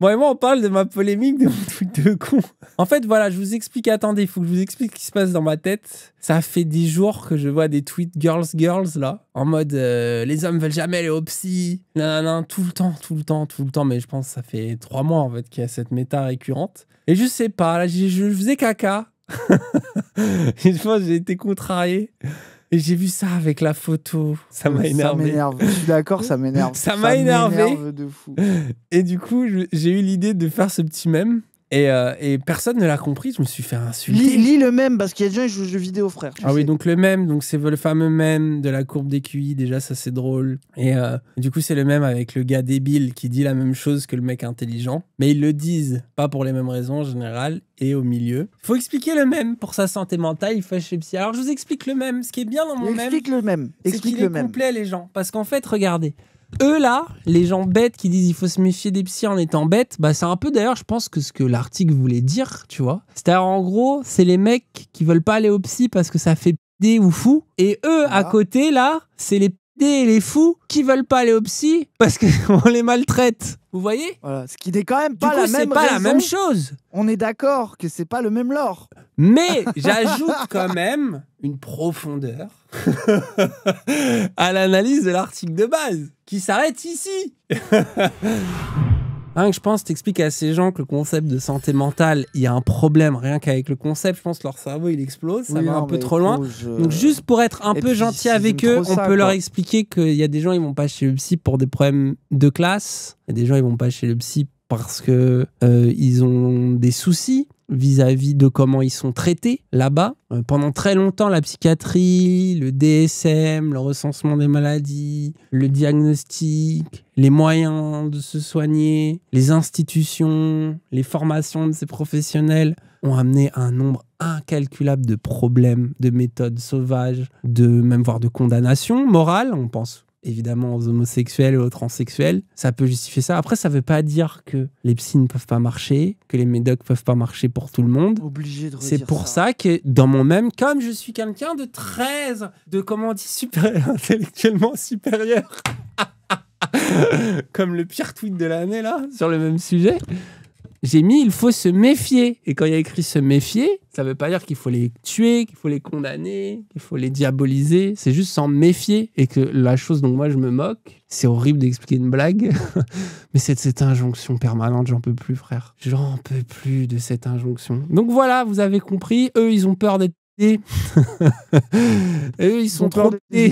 Bon, et moi, on parle de ma polémique, de mon truc de con. En fait, voilà, je vous explique. Attendez, il faut que je vous explique ce qui se passe dans ma tête. Ça fait des jours que je vois des tweets girls, girls, là, en mode euh, les hommes veulent jamais les psy. non tout le temps, tout le temps, tout le temps. Mais je pense que ça fait trois mois, en fait, qu'il y a cette méta récurrente. Et je sais pas, là, je, faisais caca. je pense j'ai été contrarié. Et j'ai vu ça avec la photo. Ça m'a énervé. m'énerve. Je suis d'accord, ça m'énerve. ça m'a énervé. De fou. Et du coup, j'ai eu l'idée de faire ce petit mème euh, et, personne ne l'a compris, je me suis fait insulter. Lis, le même, parce qu'il y a des gens qui jouent aux jeux vidéo, frère. Ah oui, donc le même, donc c'est le fameux même de la courbe des QI, déjà ça c'est drôle. Et euh, du coup c'est le même avec le gars débile qui dit la même chose que le mec intelligent, mais ils le disent pas pour les mêmes raisons en général, et au milieu. faut expliquer le même pour sa santé mentale, il faut chez psy. Alors je vous explique le même, ce qui est bien dans mon Explique même. Explique le même. Explique le est même. complet les gens, parce qu'en fait regardez, eux là, les gens bêtes qui disent il faut se méfier des psys en étant bêtes, bah c'est un peu d'ailleurs, je pense que ce que l'article voulait dire, tu vois. C'est-à-dire en gros, c'est les mecs qui veulent pas aller au psy parce que ça fait pédé ou fou, et eux à côté là, c'est les pédés et les fous qui veulent pas aller au psy parce qu'on les maltraite. Vous voyez voilà, Ce qui n'est quand même pas, du coup, la, même pas la même chose. On est d'accord que c'est pas le même lore. Mais j'ajoute quand même une profondeur à l'analyse de l'article de base, qui s'arrête ici. Rien que je pense, t'expliquer à ces gens que le concept de santé mentale, il y a un problème rien qu'avec le concept. Je pense que leur cerveau, il explose, ça va un peu trop loin. Donc juste pour être un peu gentil avec eux, on peut leur expliquer qu'il y a des gens, ils vont pas chez le psy pour des problèmes de classe. Il y a des gens, ils vont pas chez le psy parce que euh, ont des soucis vis-à-vis de comment ils sont traités là-bas. Euh, pendant très longtemps, la psychiatrie, le DSM, le recensement des maladies, le diagnostic, les moyens de se soigner, les institutions, les formations de ces professionnels ont amené un nombre incalculable de problèmes, de méthodes sauvages, de même voire de condamnations morales. On pense évidemment aux homosexuels et aux transsexuels. Ça peut justifier ça. Après, ça ne veut pas dire que les psys ne peuvent pas marcher, que les médocs ne peuvent pas marcher pour tout le monde. C'est pour ça. que dans mon même, comme je suis quelqu'un de 13, de comment on dit, intellectuellement supérieur, comme le pire tweet de l'année là, sur le même sujet j'ai mis il faut se méfier. Et quand il y a écrit se méfier, ça veut pas dire qu'il faut les tuer, qu'il faut les condamner, qu'il faut les diaboliser. C'est juste s'en méfier. Et que la chose dont moi je me moque, c'est horrible d'expliquer une blague, mais c'est cette injonction permanente, j'en peux plus, frère. J'en peux plus de cette injonction. Donc voilà, vous avez compris, eux, ils ont peur d'être et eux, ils sont trop tu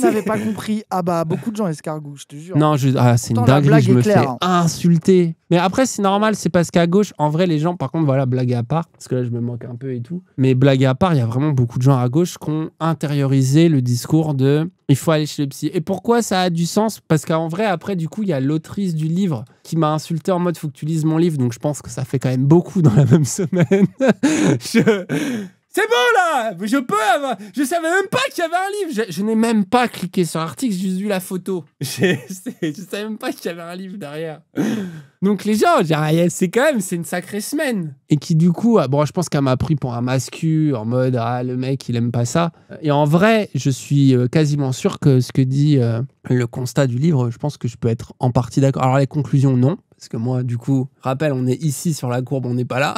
n'avais pas compris. Ah bah, beaucoup de gens escargots, je te jure. Non, ah, c'est une dinguerie, je me fais hein. insulter. Mais après, c'est normal, c'est parce qu'à gauche, en vrai, les gens, par contre, voilà, blague à part, parce que là, je me moque un peu et tout. Mais blague à part, il y a vraiment beaucoup de gens à gauche qui ont intériorisé le discours de il faut aller chez le psy. Et pourquoi ça a du sens Parce qu'en vrai, après, du coup, il y a l'autrice du livre qui m'a insulté en mode faut que tu lises mon livre. Donc je pense que ça fait quand même beaucoup dans la même semaine. je c'est bon là Je peux avoir... Je savais même pas qu'il y avait un livre Je, n'ai même pas cliqué sur l'article, j'ai juste vu la photo. Je, savais même pas qu'il y avait un livre derrière. Donc les gens, ah, c'est quand même, c'est une sacrée semaine. Et qui du coup, ah, bon, je pense qu'elle m'a pris pour un mascu, en mode, ah, le mec, il aime pas ça. Et en vrai, je suis euh, quasiment sûr que ce que dit euh, le constat du livre, je pense que je peux être en partie d'accord. Alors les conclusions, non. Parce que moi, du coup, rappel, on est ici sur la courbe, on n'est pas là.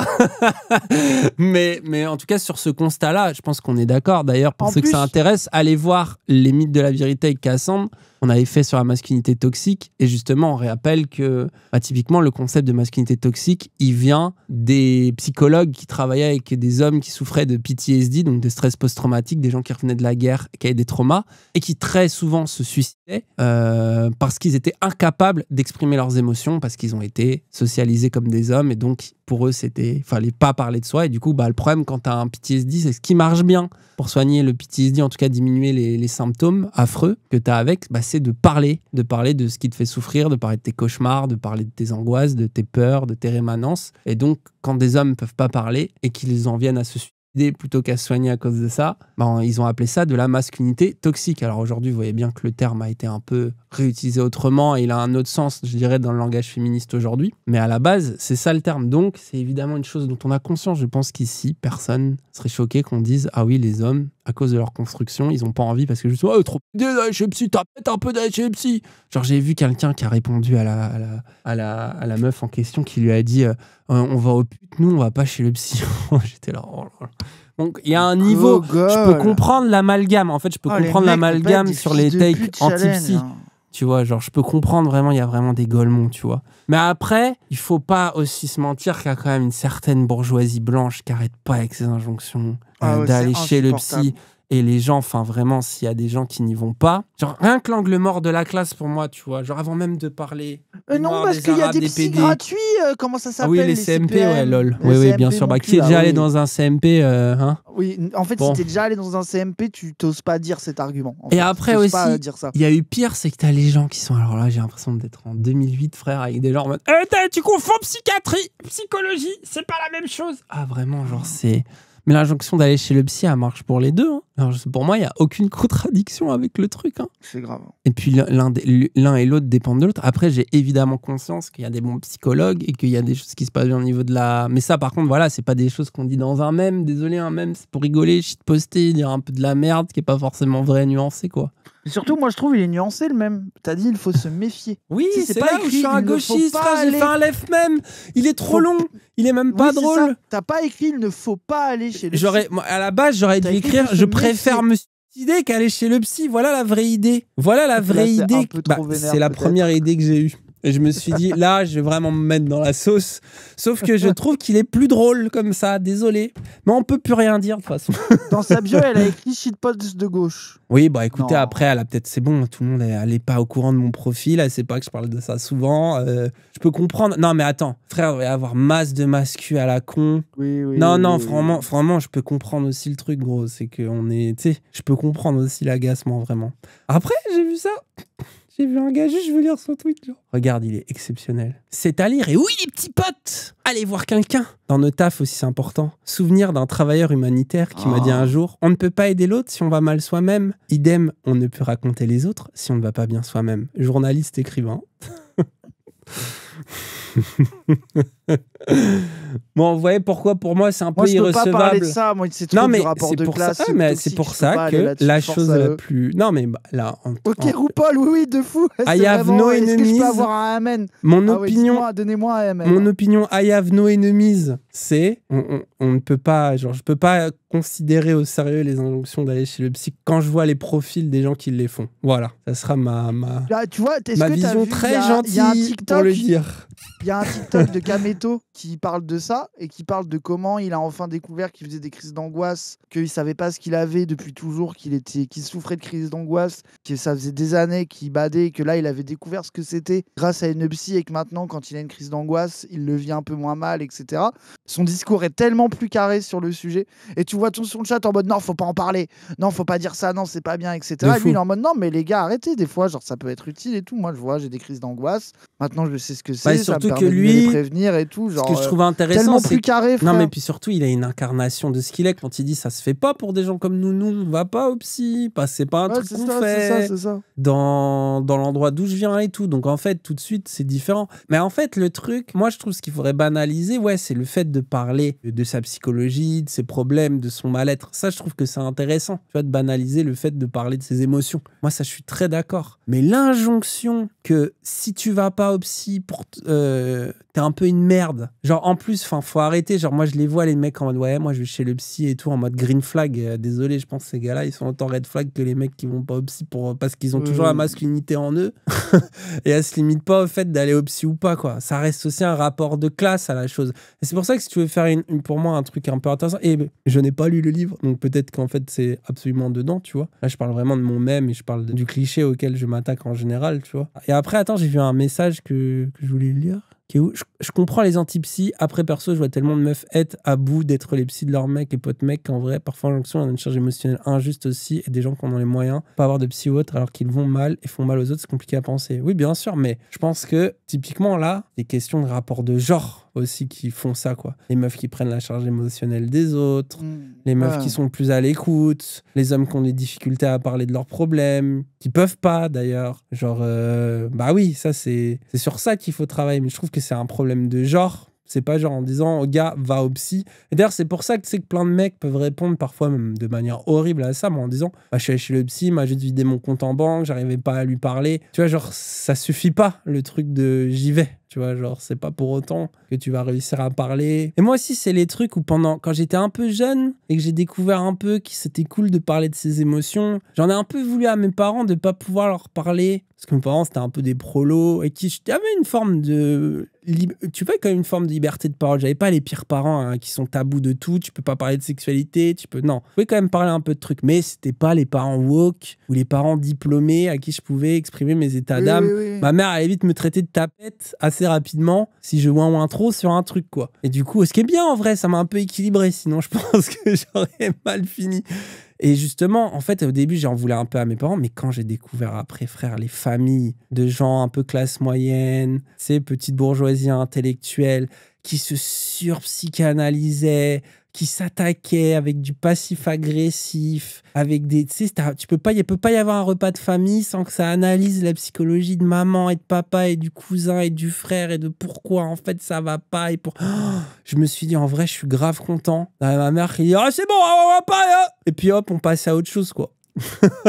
mais, mais en tout cas, sur ce constat-là, je pense qu'on est d'accord. D'ailleurs, pour ceux que ça intéresse, allez voir Les mythes de la vérité avec Cassandre on avait fait sur la masculinité toxique. Et justement, on rappelle que bah, typiquement, le concept de masculinité toxique, il vient des psychologues qui travaillaient avec des hommes qui souffraient de PTSD, donc de stress post-traumatique, des gens qui revenaient de la guerre, qui avaient des traumas, et qui très souvent se suicidaient euh, parce qu'ils étaient incapables d'exprimer leurs émotions, parce qu'ils ont été socialisés comme des hommes, et donc pour eux, c'était fallait pas parler de soi. Et du coup, bah, le problème quand tu as un PTSD, c'est ce qui marche bien pour soigner le PTSD, en tout cas diminuer les, symptômes affreux que tu as avec, bah, c'est de parler, de parler de ce qui te fait souffrir, de parler de tes cauchemars, de parler de tes angoisses, de tes peurs, de tes rémanences. Et donc, quand des hommes ne peuvent pas parler et qu'ils en viennent à se suicider plutôt qu'à se soigner à cause de ça, bah, ils ont appelé ça de la masculinité toxique. Alors aujourd'hui, vous voyez bien que le terme a été un peu réutilisé autrement et il a un autre sens, je dirais, dans le langage féministe aujourd'hui. Mais à la base, c'est ça le terme. Donc, c'est évidemment une chose dont on a conscience. Je pense qu'ici, personne serait choqué qu'on dise Ah oui, les hommes, à cause de leur construction, ils n'ont pas envie parce que justement, oh, trop e psy t'as pète un peu e psy Genre, j'ai vu quelqu'un qui a répondu à la, à la, à, la, à, la, meuf en question qui lui a dit euh, euh, On va au nous, on va pas chez le psy. J'étais oh là, Donc il y a un niveau, je peux comprendre l'amalgame. En fait, je peux oh, comprendre l'amalgame sur les takes anti-psy. Hein. Tu vois, genre, je peux comprendre vraiment, il y a vraiment des golemons, tu vois. Mais après, il faut pas aussi se mentir qu'il y a quand même une certaine bourgeoisie blanche qui arrête pas avec ses injonctions euh, ah d'aller chez le psy. Et les gens, enfin, vraiment, s'il y a des gens qui n'y vont pas, genre, rien que l'angle mort de la classe pour moi, tu vois, genre, avant même de parler euh, non, parce qu'il y a des, des gratuits. Euh, comment ça ah s'appelle oui, les, CMP, ouais, lol. Oui, oui, bien sûr. Bah, qui est déjà allé dans un CMP euh, hein Oui, en fait, si t'es déjà allé dans un CMP, tu t'oses pas dire cet argument. Et après aussi- Il y a eu pire, c'est que t'as les gens qui sont. Alors là, j'ai l'impression d'être en 2008, frère, avec des gens en mode. Eh, tu confonds psychiatrie, psychologie, c'est pas la même chose. Ah, vraiment, genre, c'est. Mais l'injonction d'aller chez le psy, elle marche pour les deux. Hein. Alors, pour moi, il n'y a aucune contradiction avec le truc. Hein. C'est grave. Et puis l'un et l'autre dépendent de l'autre. Après, j'ai évidemment conscience qu'il y a des bons psychologues et qu'il y a des choses qui se passent bien au niveau de la. Mais ça, par contre, voilà, c'est pas des choses qu'on dit dans un même. Désolé, un même, c'est pour rigoler, shit poster, dire un peu de la merde qui est pas forcément vrai, nuancé, quoi surtout, moi, je trouve il est nuancé le même. T'as dit, il faut se méfier. Oui, c'est pas là écrit, je suis un gauchiste, j'ai fait un left même. Il est trop long, il est même pas drôle. T'as pas écrit, il ne faut pas aller chez le J'aurais, à la base, j'aurais dû écrire, je préfère me suicider qu'aller chez le psy. Voilà la vraie idée. Voilà la vraie idée. Bah, c'est la première idée que j'ai eue. Et je me suis dit, là, je vais vraiment me mettre dans la sauce. Sauf que je trouve qu'il est plus drôle comme ça, désolé. Mais on peut plus rien dire de toute façon. Dans sa bio, elle a écrit shitpost de gauche. Oui, bah écoutez, après, elle a peut-être, c'est bon, tout le monde n'est pas au courant de mon profil, elle sait pas que je parle de ça souvent. Euh, je peux comprendre. Non, mais attends, frère, il va y avoir masse de mascu à la con. non, non, Franchement, vraiment je peux comprendre aussi le truc, gros. C'est qu'on est, tu sais, je peux comprendre aussi l'agacement, vraiment. Après, j'ai vu ça. J'ai vu un gars je veux lire son tweet. Regarde, il est exceptionnel. C'est à lire. Et oui, les petits potes Allez voir quelqu'un Dans nos taf aussi, c'est important. Souvenir d'un travailleur humanitaire qui m'a dit ah. un jour On ne peut pas aider l'autre si on va mal soi-même. Idem, on ne peut raconter les autres si on ne va pas bien soi-même. Journaliste, écrivain. bon, vous voyez pourquoi pour moi c'est un peu je irrecevable. Peux pas parler de ça, c'est trop mais rapport de pour ah, mais c'est pour ça que la chose la plus. Non mais bah, là. ok, Roupol, oui, oui, de fou. I have no Peux avoir un amen Mon ah opinion. Donnez-moi un amen. Mon hein. opinion, I have c'est on, ne peut pas, genre, je peux pas considérer au sérieux les injonctions d'aller chez le psy quand je vois les profils des gens qui les font. Voilà, ça sera ma tu vois, que vision vu, très gentille pour le dire. Il y a un TikTok de Gameto qui parle de ça et qui parle de comment il a enfin découvert qu'il faisait des crises d'angoisse, qu'il savait pas ce qu'il avait depuis toujours, qu'il était, qu'il souffrait de crises d'angoisse, que ça faisait des années qu'il badait, que là il avait découvert ce que c'était grâce à une psy et que maintenant quand il a une crise d'angoisse, il le vit un peu moins mal, etc. Son discours est tellement plus carré sur le sujet et tu vois tout son chat en mode non faut pas en parler, non faut pas dire ça, non c'est pas bien, etc. Et lui il est en mode non mais les gars arrêtez des fois genre ça peut être utile et tout. Moi je vois j'ai des crises d'angoisse, maintenant je sais ce que bah, c'est, ça me permet que lui... de prévenir et tout. Genre, que je euh, trouve intéressant, tellement plus carré. Non, mais puis surtout, il a une incarnation de ce qu'il est quand il dit ça se fait pas pour des gens comme nous, nous, on va pas au psy, c'est pas un truc qu'on fait ça, ça. dans, dans l'endroit d'où je viens et tout. Donc en fait, tout de suite, c'est différent. Mais en fait, le truc, moi, je trouve ce qu'il faudrait banaliser, ouais, c'est le fait de parler de sa psychologie, de ses problèmes, de son mal-être. Ça, je trouve que c'est intéressant, tu vois, de banaliser le fait de parler de ses émotions. Moi, ça, je suis très d'accord. Mais l'injonction que si tu vas pas au psy, pour euh, t'es un peu une merde, Genre, en plus, enfin, faut arrêter. Genre, moi, je les vois, les mecs en mode, ouais, moi, je vais chez le psy et tout, en mode green flag. Euh, désolé, je pense que ces gars-là, ils sont autant red flag que les mecs qui vont pas au psy pour, euh, parce qu'ils ont toujours la mm. masculinité en eux. et elles se limite pas au fait d'aller au psy ou pas, quoi. Ça reste aussi un rapport de classe à la chose. Et c'est pour ça que si tu veux faire une, pour moi un truc un peu intéressant, et je n'ai pas lu le livre, donc peut-être qu'en fait, c'est absolument dedans, tu vois. Là, je parle vraiment de mon même et je parle du cliché auquel je m'attaque en général, tu vois. Et après, attends, j'ai vu un message que, que je voulais lire je, comprends les anti Après, perso, je vois tellement de meufs être à bout d'être les psys de leur mecs et potes mecs qu'en vrai, parfois, en jonction, a une charge émotionnelle injuste aussi et des gens qui ont les moyens, pas avoir de psy ou autre alors qu'ils vont mal et font mal aux autres, c'est compliqué à penser. Oui, bien sûr, mais je pense que typiquement là, les questions de rapport de genre aussi qui font ça, quoi. Les meufs qui prennent la charge émotionnelle des autres, mm. les meufs qui sont plus à l'écoute, les hommes qui ont des difficultés à parler de leurs problèmes, qui peuvent pas d'ailleurs. Genre, euh, bah oui, ça c'est sur ça qu'il faut travailler, mais je trouve que c'est un problème de genre. C'est pas genre en disant oh, gars va au psy. Et d'ailleurs, c'est pour ça que c'est que plein de mecs peuvent répondre parfois même de manière horrible à ça, mais en disant bah, je suis allé chez le psy, j'ai juste vidé mon compte en banque, j'arrivais pas à lui parler. Tu vois, genre ça suffit pas le truc de j'y vais tu vois, genre c'est pas pour autant que tu vas réussir à parler. Et moi aussi, c'est les trucs où pendant quand j'étais un peu jeune et que j'ai découvert un peu que c'était cool de parler de ses émotions, j'en ai un peu voulu à mes parents de pas pouvoir leur parler parce que mes parents c'était un peu des prolos et qui avaient une forme de tu vois quand même une forme de liberté de parole j'avais pas les pires parents hein, qui sont tabous de tout tu peux pas parler de sexualité tu peux non je pouvais quand même parler un peu de trucs mais c'était pas les parents woke ou les parents diplômés à qui je pouvais exprimer mes états d'âme ma mère allait vite me traiter de tapette assez rapidement si je ouin un trop sur un truc, quoi. Et du coup, ce qui est bien en vrai, ça m'a un peu équilibré, sinon je pense que j'aurais mal fini. Et justement, en fait, au début, j'en voulais un peu à mes parents, mais quand j'ai découvert après, frère, les familles de gens un peu classe moyenne, ces petites bourgeoisies intellectuelles qui se surpsychanalysaient, qui s'attaquait avec du passif agressif, avec des, tu sais, tu peux pas, il peut pas y avoir un repas de famille sans que ça analyse la psychologie de maman et de papa et du cousin et du frère et de pourquoi en fait ça va pas et pour. Oh, je me suis dit en vrai, je suis grave content. ma mère qui dit ah, c'est bon, on va pas. Hein et puis hop, on passe à autre chose quoi.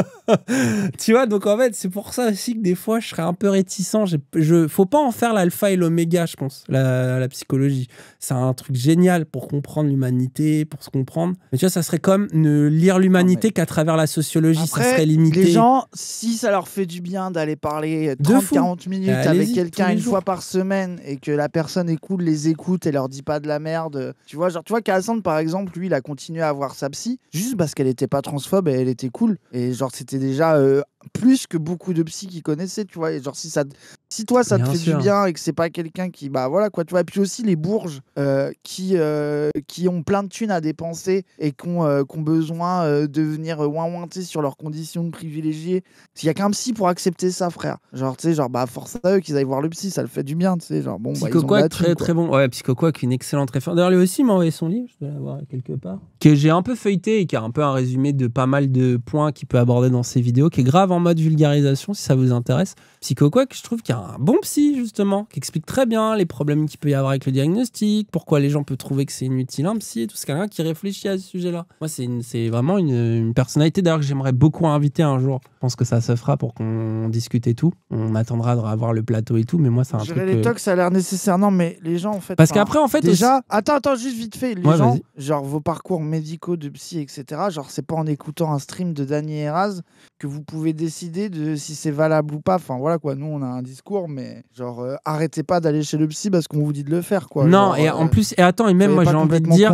tu vois, donc en fait, c'est pour ça aussi que des fois, je serais un peu réticent. Je, faut pas en faire l'alpha et l'oméga, je pense, la, psychologie. C'est un truc génial pour comprendre l'humanité, pour se comprendre. Mais tu vois, ça serait comme ne lire l'humanité qu'à travers la sociologie, ça serait limité. Les gens, si ça leur fait du bien d'aller parler 30-40 minutes bah, avec quelqu'un une fois par semaine et que la personne Écoute, les écoute et leur dit pas de la merde, tu vois, genre, tu vois, Kassandre par exemple, lui, il a continué à avoir sa psy juste parce qu'elle était pas transphobe et elle était cool. Et genre, c'était déjà euh, plus que beaucoup de psy qui connaissaient, tu vois. Et genre, si, ça, si toi, ça te fait du bien et que c'est pas quelqu'un qui. Bah voilà, quoi, tu vois. Et puis aussi, les bourges euh, qui, euh, qui ont plein de thunes à dépenser et qui ont, euh, besoin de venir ouin sur leurs conditions de privilégiées. S'il y a qu'un psy pour accepter ça, frère. Genre, tu sais, genre, bah, force à eux qu'ils aillent voir le psy, ça le fait du bien, tu sais. Genre, bon, bah, très, très bon. Ouais, quoi une excellente référence. D'ailleurs, lui aussi m'a envoyé son livre, je dois l'avoir quelque part. Que j'ai un peu feuilleté et qui a un peu un résumé de pas mal de points qu'il peut aborder dans ses vidéos, qui est grave hein en mode vulgarisation si ça vous intéresse. psycho que je trouve qu'il y a un bon psy justement qui explique très bien les problèmes qu'il peut y avoir avec le diagnostic, pourquoi les gens peuvent trouver que c'est inutile un psy et tout. C'est quelqu'un qui réfléchit à ce sujet-là. Moi, c'est vraiment une, personnalité d'ailleurs que j'aimerais beaucoup inviter un jour. Je pense que ça se fera pour qu'on discute et tout. On attendra de revoir le plateau et tout, mais moi, c'est un Gérer truc. les tocs, ça a l'air nécessaire. Non, mais les gens en fait. Parce qu'après, en fait, déjà, attends, attends, juste vite fait, les gens, genre vos parcours médicaux de psy, etc. Genre, c'est pas en écoutant un stream de Dany Eras que vous pouvez décider de si c'est valable ou pas. Enfin voilà quoi, nous on a un discours, mais genre euh, arrêtez pas d'aller chez le psy parce qu'on vous dit de le faire quoi. Non et euh, en plus et attends et même moi j'ai envie de dire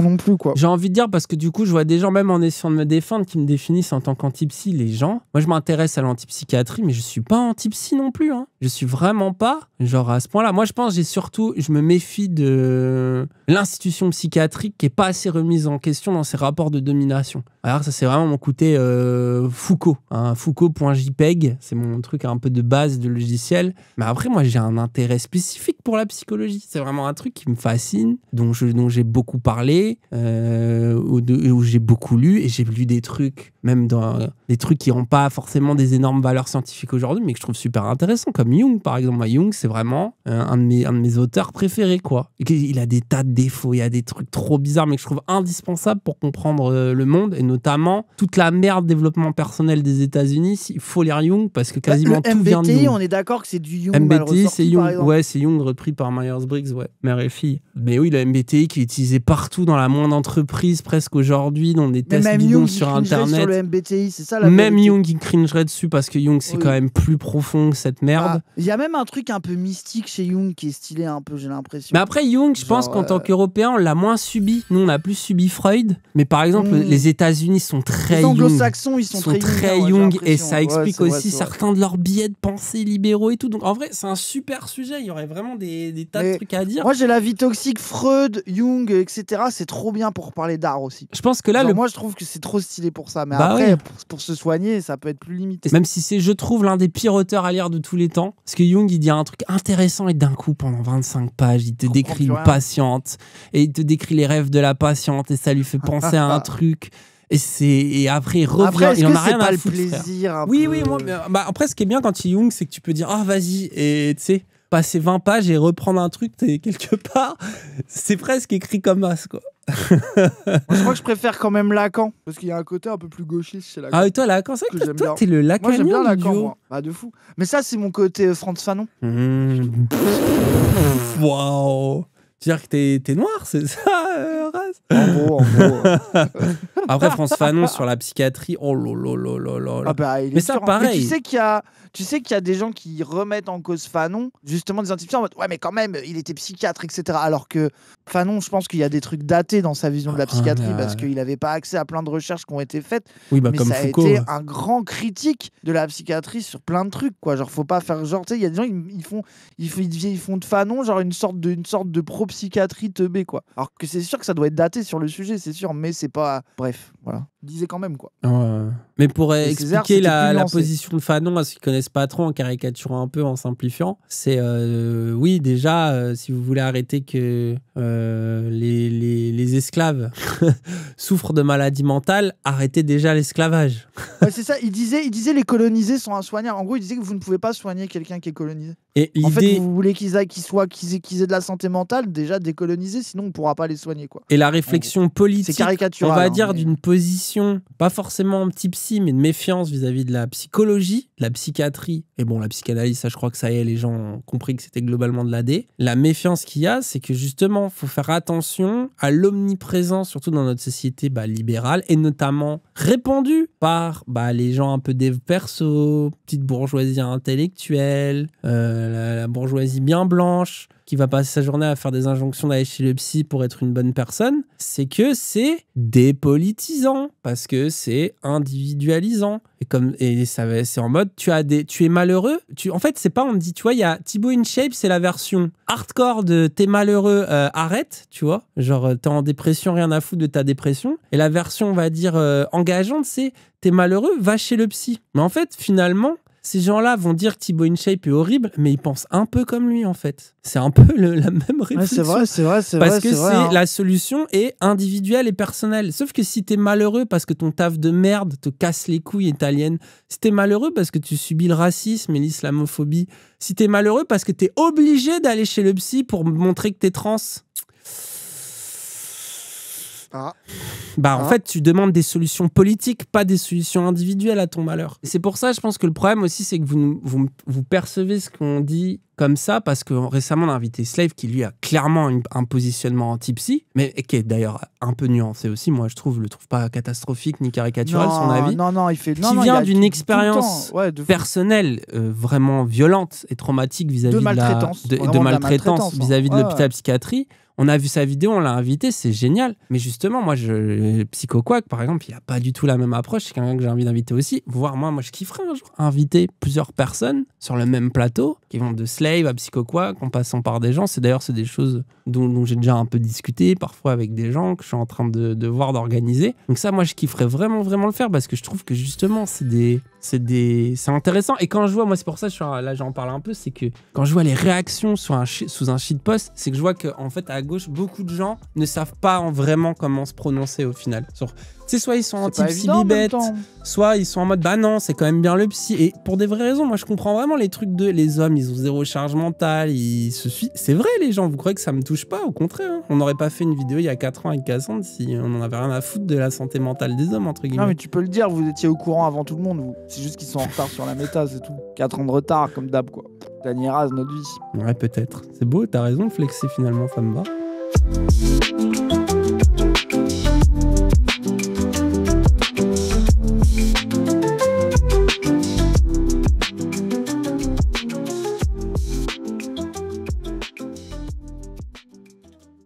J'ai envie de dire parce que du coup je vois des gens même en essayant de me défendre qui me définissent en tant qu'antipsy les gens. Moi je m'intéresse à l'antipsychiatrie mais je suis pas anti-psy non plus. Hein. Je suis vraiment pas genre à ce point-là. Moi je pense j'ai surtout je me méfie de l'institution psychiatrique qui est pas assez remise en question dans ses rapports de domination. Alors ça c'est vraiment mon côté euh, Foucault. Hein Foucault.jpeg, c'est mon truc un peu de base de logiciel. Mais après, moi, j'ai un intérêt spécifique pour la psychologie. C'est vraiment un truc qui me fascine, dont j'ai beaucoup parlé, euh, où, j'ai beaucoup lu, et j'ai lu des trucs, même dans des trucs qui n'ont pas forcément des énormes valeurs scientifiques aujourd'hui, mais que je trouve super intéressants, comme Jung, par exemple. Jung, c'est vraiment euh, un, de mes, un de mes auteurs préférés, quoi. Il a des tas de défauts, il y a des trucs trop bizarres, mais que je trouve indispensables pour comprendre euh, le monde, et notamment toute la merde développement personnel des États États-Unis, il faut lire Young parce que quasiment euh, tout vient de Young. on est d'accord que c'est du Young. MBTI, c'est Young. Ouais, c'est Young repris par Myers-Briggs, ouais, mère et fille. Mais oui, le MBTI qui est utilisé partout dans la moindre entreprise presque aujourd'hui, dans des tests bidons sur Internet. MBTI, ça Même Young, qui cringerait dessus parce que Young, c'est quand même plus profond que cette merde. Ah, il y a même un truc un peu mystique chez Young qui est stylé un peu, j'ai l'impression. Mais après, Young, je pense qu'en tant euh, qu'Européen, on l'a moins subi. Nous, on a plus subi Freud. Mais par exemple, hmm. les États-Unis sont très. Les anglo-saxons, ils sont, sont très, très young. Hein, et ça hein. explique aussi certains de leurs billets de pensée libéraux et tout. Donc en vrai, c'est un super sujet. Il y aurait vraiment des, tas de trucs à dire. Moi, j'ai la vie toxique, Freud, Jung, etc. C'est trop bien pour parler d'art aussi. Je pense que là, le... moi, je trouve que c'est trop stylé pour ça. Mais bah après, pour, se soigner, ça peut être plus limité. Même si c'est, je trouve, l'un des pires auteurs à lire de tous les temps. Parce que Jung, il dit un truc intéressant et d'un coup, pendant 25 pages, il te décrit une patiente et il te décrit les rêves de la patiente et ça lui fait penser à un truc et c'est après il revient il en a rien pas à le plaisir un oui peu... oui moi, bah, après ce qui est bien quand il Young c'est que tu peux dire ah oh, vas-y et tu sais passer 20 pages et reprendre un truc quelque part c'est presque écrit comme as quoi moi, je crois que je préfère quand même Lacan parce qu'il y a un côté un peu plus gauchiste chez Lacan. Ah et toi Lacan, c'est vrai que, toi t'es le Lacan. Moi j'aime bien Lacan, moi. Bah, de fou. Mais ça c'est mon côté euh, France Fanon. Mmh. Waouh. veux Dire que t'es noir, c'est ça en gros, en euh. Après, France Fanon sur la psychiatrie, oh là Ah bah, Mais ça, pareil. tu sais qu'il y a. Tu sais qu'il y a des gens qui remettent en cause Fanon, justement des antipsychiatres, en mode ouais mais quand même il était psychiatre etc. Alors que Fanon, je pense qu'il y a des trucs datés dans sa vision de la ah, psychiatrie parce qu'il n'avait pas accès à plein de recherches qui ont été faites. Oui, bah, mais comme ça Foucault, a été hein. un grand critique de la psychiatrie sur plein de trucs quoi. Genre faut pas faire genre tu sais il y a des gens ils, font ils, font de Fanon genre une sorte de une sorte de pro psychiatrie teubée quoi. Alors que c'est sûr que ça doit être daté sur le sujet, c'est sûr, mais c'est pas. Bref, voilà disait quand même quoi. Mais pour euh, expliquer la, position de Fanon à ceux qui connaissent pas trop, en caricaturant un peu, en simplifiant, c'est euh, oui déjà euh, si vous voulez arrêter que les, les, les, esclaves souffrent de maladies mentales, arrêtez déjà l'esclavage. c'est ça. Il disait, il disait les colonisés sont un soignant En gros, il disait que vous ne pouvez pas soigner quelqu'un qui est colonisé. Et en fait, vous voulez qu'ils aient, qu'ils soient, qu'ils aient, aient, de la santé mentale, déjà décolonisés, sinon on pourra pas les soigner quoi. Et la réflexion politique, on va hein, dire, d'une position pas forcément petit psy, mais de méfiance vis-à-vis de la psychologie, la psychiatrie. Et bon, la psychanalyse, ça, je crois que ça y est, les gens ont compris que c'était globalement de la D La méfiance qu'il y a, c'est que justement, faut faire attention à l'omniprésence, surtout dans notre société bah, libérale, et notamment répandue par bah, les gens un peu des perso, petite bourgeoisie intellectuelle, euh, la bourgeoisie bien blanche qui va passer sa journée à faire des injonctions d'aller chez le psy pour être une bonne personne, c'est que c'est dépolitisant, parce que c'est individualisant. Et comme et ça c'est en mode tu as des tu es malheureux, tu en fait c'est pas on dit tu vois il y a Thibaut InShape, c'est la version hardcore de t'es malheureux, euh, arrête, tu vois. Genre euh, t'es en dépression, rien à foutre de ta dépression. Et la version on va dire euh, engageante, c'est t'es malheureux, va chez le psy. Mais en fait finalement, ces gens-là vont dire que Thibaut InShape est horrible, mais ils pensent un peu comme lui en fait. C'est un peu la même réflexion. c'est vrai, c'est vrai, c'est vrai. Parce que hein. la solution est individuelle et personnelle. Sauf que si t'es malheureux parce que ton taf de merde te casse les couilles italiennes, si t'es malheureux parce que tu subis le racisme et l'islamophobie, si t'es malheureux parce que t'es obligé d'aller chez le psy pour montrer que t'es trans, ah. Bah, en ah. fait, tu demandes des solutions politiques, pas des solutions individuelles à ton malheur. C'est pour ça, je pense que le problème aussi, c'est que vous, vous, percevez ce qu'on dit comme ça, parce que récemment, on a invité Slave, qui lui a clairement un positionnement anti-psy, mais qui est d'ailleurs un peu nuancé aussi. Moi, je trouve, je le trouve pas catastrophique ni caricatural, son avis. Non, non, il fait. Qui vient d'une expérience personnelle euh, vraiment violente et traumatique vis-à-vis de, de, maltraitance, hein. vis-à-vis de l'hôpital psychiatrie on a vu sa vidéo, on l'a invité, c'est génial. Mais justement, moi, je, Psycho par exemple, il a pas du tout la même approche. C'est quelqu'un que j'ai envie d'inviter aussi. Voir moi, moi, je kifferais un jour inviter plusieurs personnes sur le même plateau qui vont de Slave à Psycho Quack en passant par des gens. C'est d'ailleurs, c'est des choses dont, j'ai déjà un peu discuté parfois avec des gens que je suis en train de, de voir, d'organiser. Donc ça, moi, je kifferais vraiment, vraiment le faire parce que je trouve que justement, c'est des, c'est c'est intéressant et quand je vois moi c'est pour ça que je là j'en parle un peu c'est que quand je vois les réactions sur un sous un shitpost c'est que je vois que en fait à gauche beaucoup de gens ne savent pas vraiment comment se prononcer au final sur sais, soit ils sont anti-psy soit ils sont en mode bah non, c'est quand même bien le psy. Et pour des vraies raisons, moi je comprends vraiment les trucs de les hommes, ils ont zéro charge mentale, ils se suivent. C'est vrai, les gens, vous croyez que ça me touche pas Au contraire, hein. on n'aurait pas fait une vidéo il y a 4 ans avec Cassandre si on en avait rien à foutre de la santé mentale des hommes, entre guillemets. Non, mais tu peux le dire, vous étiez au courant avant tout le monde, vous. C'est juste qu'ils sont en retard sur la méta, c'est tout. 4 ans de retard, comme d'hab, quoi. Dani rase, notre vie. Ouais, peut-être. C'est beau, t'as raison de flexer finalement, ça me va.